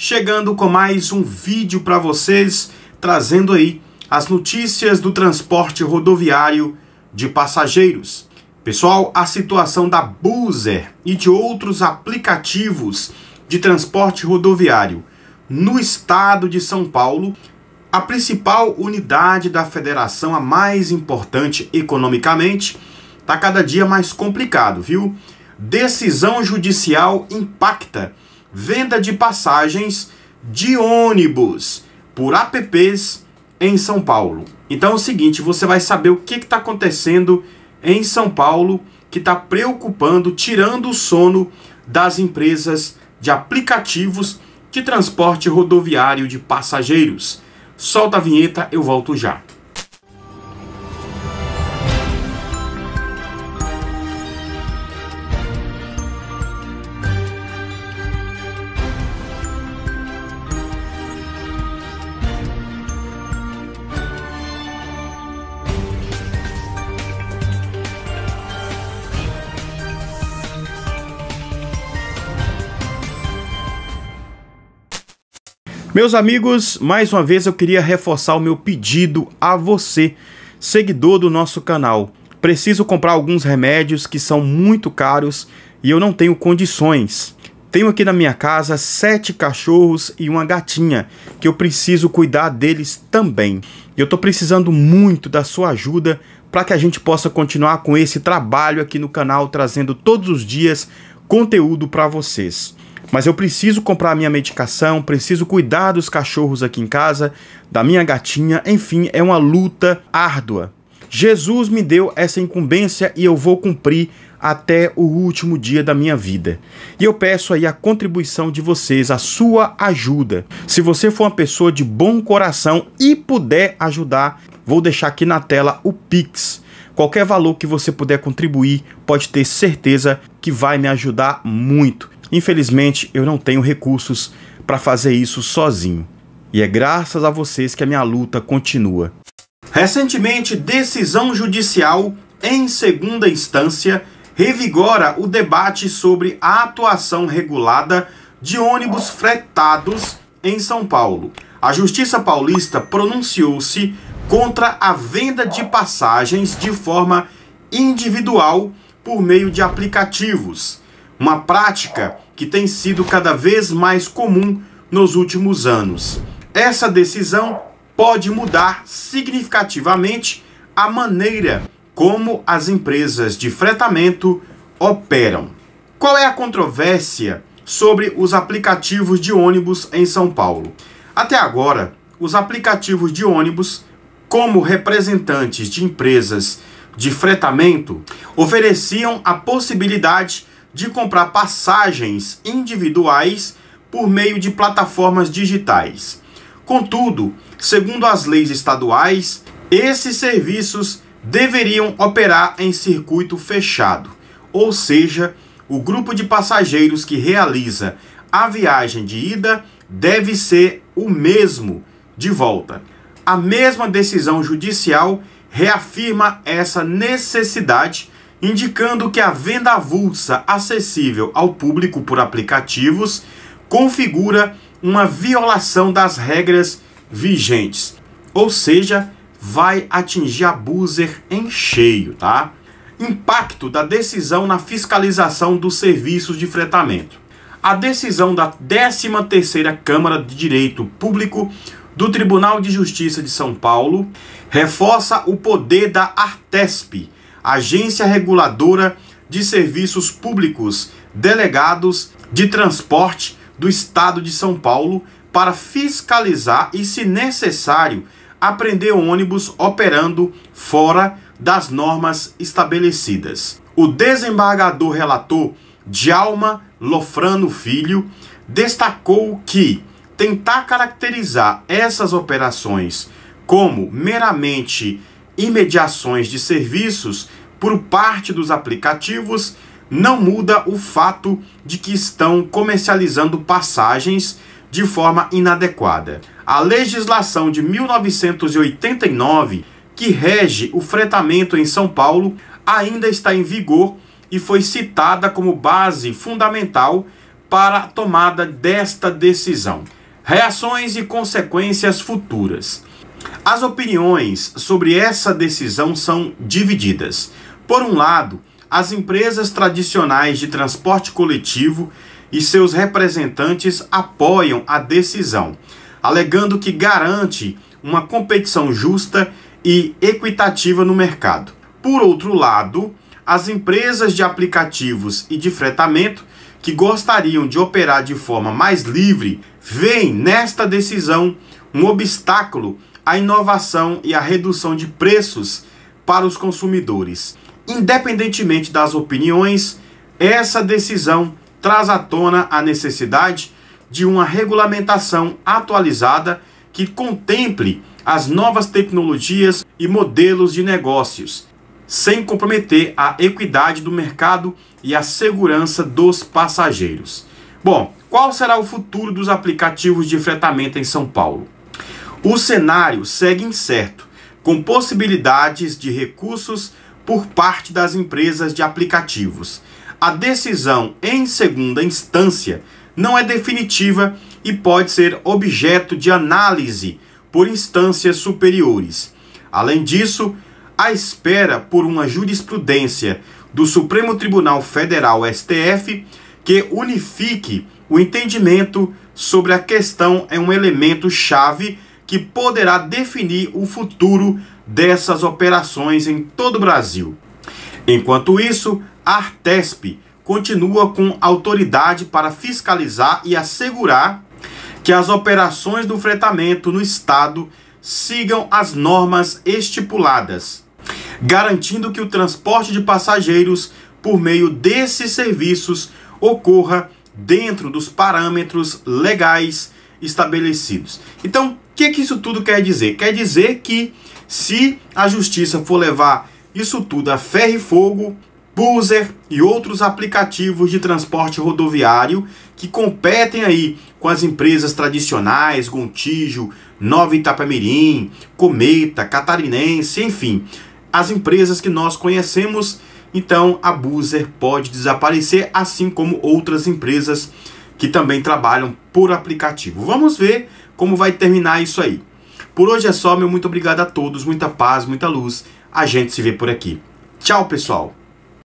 chegando com mais um vídeo para vocês, trazendo aí as notícias do transporte rodoviário de passageiros. Pessoal, a situação da Buser e de outros aplicativos de transporte rodoviário no estado de São Paulo, a principal unidade da federação, a mais importante economicamente, está cada dia mais complicado, viu? Decisão judicial impacta venda de passagens de ônibus por apps em São Paulo. Então é o seguinte, você vai saber o que está acontecendo em São Paulo que está preocupando, tirando o sono das empresas de aplicativos de transporte rodoviário de passageiros. Solta a vinheta, eu volto já. Meus amigos, mais uma vez eu queria reforçar o meu pedido a você, seguidor do nosso canal. Preciso comprar alguns remédios que são muito caros e eu não tenho condições. Tenho aqui na minha casa sete cachorros e uma gatinha, que eu preciso cuidar deles também. Eu estou precisando muito da sua ajuda para que a gente possa continuar com esse trabalho aqui no canal, trazendo todos os dias conteúdo para vocês mas eu preciso comprar minha medicação, preciso cuidar dos cachorros aqui em casa, da minha gatinha, enfim, é uma luta árdua. Jesus me deu essa incumbência e eu vou cumprir até o último dia da minha vida. E eu peço aí a contribuição de vocês, a sua ajuda. Se você for uma pessoa de bom coração e puder ajudar, vou deixar aqui na tela o Pix. Qualquer valor que você puder contribuir, pode ter certeza que vai me ajudar muito. Infelizmente, eu não tenho recursos para fazer isso sozinho. E é graças a vocês que a minha luta continua. Recentemente, decisão judicial em segunda instância revigora o debate sobre a atuação regulada de ônibus fretados em São Paulo. A Justiça Paulista pronunciou-se contra a venda de passagens de forma individual por meio de aplicativos uma prática que tem sido cada vez mais comum nos últimos anos. Essa decisão pode mudar significativamente a maneira como as empresas de fretamento operam. Qual é a controvérsia sobre os aplicativos de ônibus em São Paulo? Até agora, os aplicativos de ônibus, como representantes de empresas de fretamento, ofereciam a possibilidade de comprar passagens individuais por meio de plataformas digitais. Contudo, segundo as leis estaduais, esses serviços deveriam operar em circuito fechado, ou seja, o grupo de passageiros que realiza a viagem de ida deve ser o mesmo de volta. A mesma decisão judicial reafirma essa necessidade indicando que a venda avulsa acessível ao público por aplicativos configura uma violação das regras vigentes, ou seja, vai atingir a buser em cheio, tá? Impacto da decisão na fiscalização dos serviços de fretamento. A decisão da 13ª Câmara de Direito Público do Tribunal de Justiça de São Paulo reforça o poder da Artesp Agência Reguladora de Serviços Públicos Delegados de Transporte do Estado de São Paulo para fiscalizar e, se necessário, apreender ônibus operando fora das normas estabelecidas. O desembargador relator Djalma Lofrano Filho destacou que tentar caracterizar essas operações como meramente e mediações de serviços por parte dos aplicativos não muda o fato de que estão comercializando passagens de forma inadequada. A legislação de 1989, que rege o fretamento em São Paulo, ainda está em vigor e foi citada como base fundamental para a tomada desta decisão. Reações e consequências futuras. As opiniões sobre essa decisão são divididas. Por um lado, as empresas tradicionais de transporte coletivo e seus representantes apoiam a decisão, alegando que garante uma competição justa e equitativa no mercado. Por outro lado, as empresas de aplicativos e de fretamento que gostariam de operar de forma mais livre veem nesta decisão um obstáculo a inovação e a redução de preços para os consumidores. Independentemente das opiniões, essa decisão traz à tona a necessidade de uma regulamentação atualizada que contemple as novas tecnologias e modelos de negócios, sem comprometer a equidade do mercado e a segurança dos passageiros. Bom, qual será o futuro dos aplicativos de fretamento em São Paulo? O cenário segue incerto, com possibilidades de recursos por parte das empresas de aplicativos. A decisão em segunda instância não é definitiva e pode ser objeto de análise por instâncias superiores. Além disso, a espera por uma jurisprudência do Supremo Tribunal Federal STF que unifique o entendimento sobre a questão é um elemento chave que poderá definir o futuro dessas operações em todo o Brasil. Enquanto isso, a Artesp continua com autoridade para fiscalizar e assegurar que as operações do fretamento no estado sigam as normas estipuladas, garantindo que o transporte de passageiros por meio desses serviços ocorra dentro dos parâmetros legais estabelecidos. Então, o que, que isso tudo quer dizer? Quer dizer que se a justiça for levar isso tudo a ferro e fogo, Buser e outros aplicativos de transporte rodoviário que competem aí com as empresas tradicionais, Gontijo, Nova Itapemirim, Cometa, Catarinense, enfim, as empresas que nós conhecemos, então a Buser pode desaparecer, assim como outras empresas que também trabalham por aplicativo. Vamos ver como vai terminar isso aí. Por hoje é só, meu muito obrigado a todos, muita paz, muita luz. A gente se vê por aqui. Tchau, pessoal.